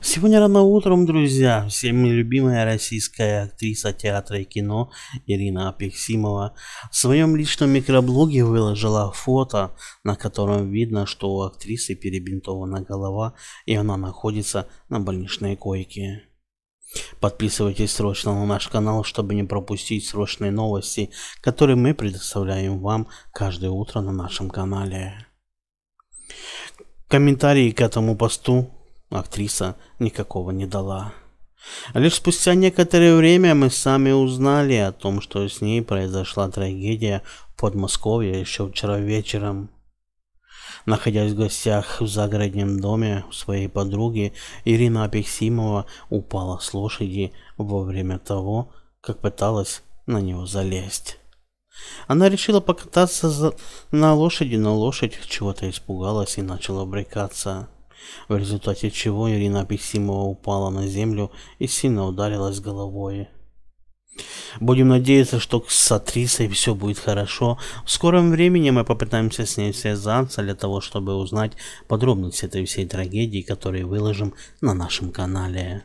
Сегодня рано утром, друзья, всеми любимая российская актриса театра и кино Ирина Апексимова в своем личном микроблоге выложила фото, на котором видно, что у актрисы перебинтована голова и она находится на больничной койке. Подписывайтесь срочно на наш канал, чтобы не пропустить срочные новости, которые мы предоставляем вам каждое утро на нашем канале. Комментарии к этому посту актриса никакого не дала. Лишь спустя некоторое время мы сами узнали о том, что с ней произошла трагедия в Подмосковье еще вчера вечером. Находясь в гостях в загородном доме у своей подруги, Ирина Апексимова упала с лошади во время того, как пыталась на него залезть. Она решила покататься за... на лошади, но лошадь чего-то испугалась и начала брыкаться в результате чего Ирина Апексимова упала на землю и сильно ударилась головой. Будем надеяться, что с атрисой все будет хорошо. В скором времени мы попытаемся с ней связаться для того, чтобы узнать подробности этой всей трагедии, которые выложим на нашем канале.